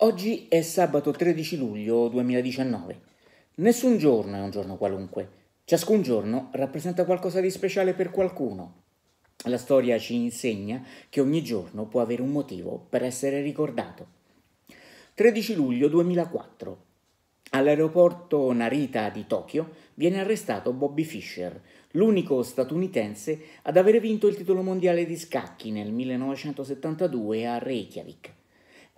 Oggi è sabato 13 luglio 2019. Nessun giorno è un giorno qualunque. Ciascun giorno rappresenta qualcosa di speciale per qualcuno. La storia ci insegna che ogni giorno può avere un motivo per essere ricordato. 13 luglio 2004. All'aeroporto Narita di Tokyo viene arrestato Bobby Fischer, l'unico statunitense ad aver vinto il titolo mondiale di scacchi nel 1972 a Reykjavik.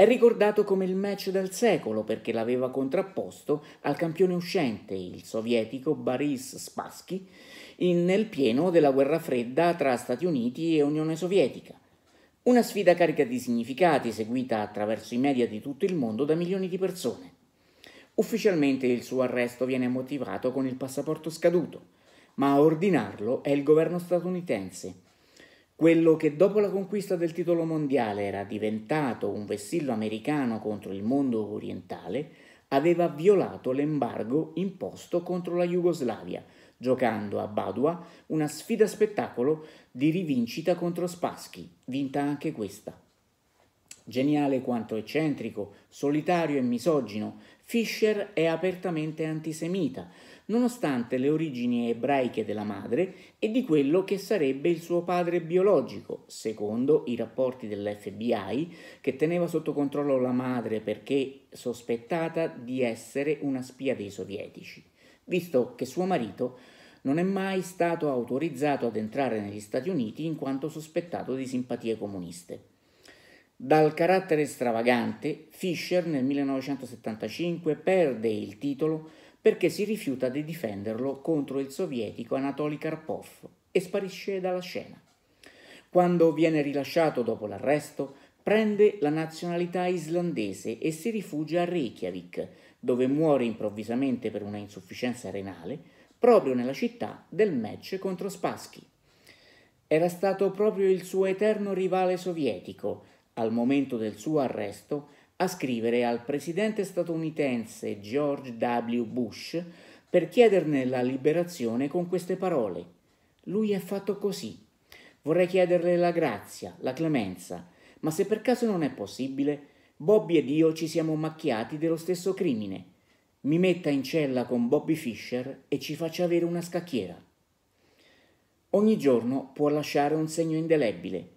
È ricordato come il match del secolo perché l'aveva contrapposto al campione uscente, il sovietico Boris Spassky, in, nel pieno della guerra fredda tra Stati Uniti e Unione Sovietica. Una sfida carica di significati seguita attraverso i media di tutto il mondo da milioni di persone. Ufficialmente il suo arresto viene motivato con il passaporto scaduto, ma a ordinarlo è il governo statunitense, quello che dopo la conquista del titolo mondiale era diventato un vessillo americano contro il mondo orientale, aveva violato l'embargo imposto contro la Jugoslavia, giocando a Badua una sfida spettacolo di rivincita contro Spassky, vinta anche questa. Geniale quanto eccentrico, solitario e misogino, Fischer è apertamente antisemita, nonostante le origini ebraiche della madre e di quello che sarebbe il suo padre biologico, secondo i rapporti dell'FBI, che teneva sotto controllo la madre perché sospettata di essere una spia dei sovietici, visto che suo marito non è mai stato autorizzato ad entrare negli Stati Uniti in quanto sospettato di simpatie comuniste. Dal carattere stravagante, Fischer nel 1975 perde il titolo perché si rifiuta di difenderlo contro il sovietico Anatoly Karpov e sparisce dalla scena. Quando viene rilasciato dopo l'arresto, prende la nazionalità islandese e si rifugia a Reykjavik, dove muore improvvisamente per una insufficienza renale, proprio nella città del match contro Spassky. Era stato proprio il suo eterno rivale sovietico al momento del suo arresto, a scrivere al presidente statunitense George W. Bush per chiederne la liberazione con queste parole. Lui è fatto così. Vorrei chiederle la grazia, la clemenza, ma se per caso non è possibile, Bobby ed io ci siamo macchiati dello stesso crimine. Mi metta in cella con Bobby Fischer e ci faccia avere una scacchiera. Ogni giorno può lasciare un segno indelebile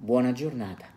Buona giornata.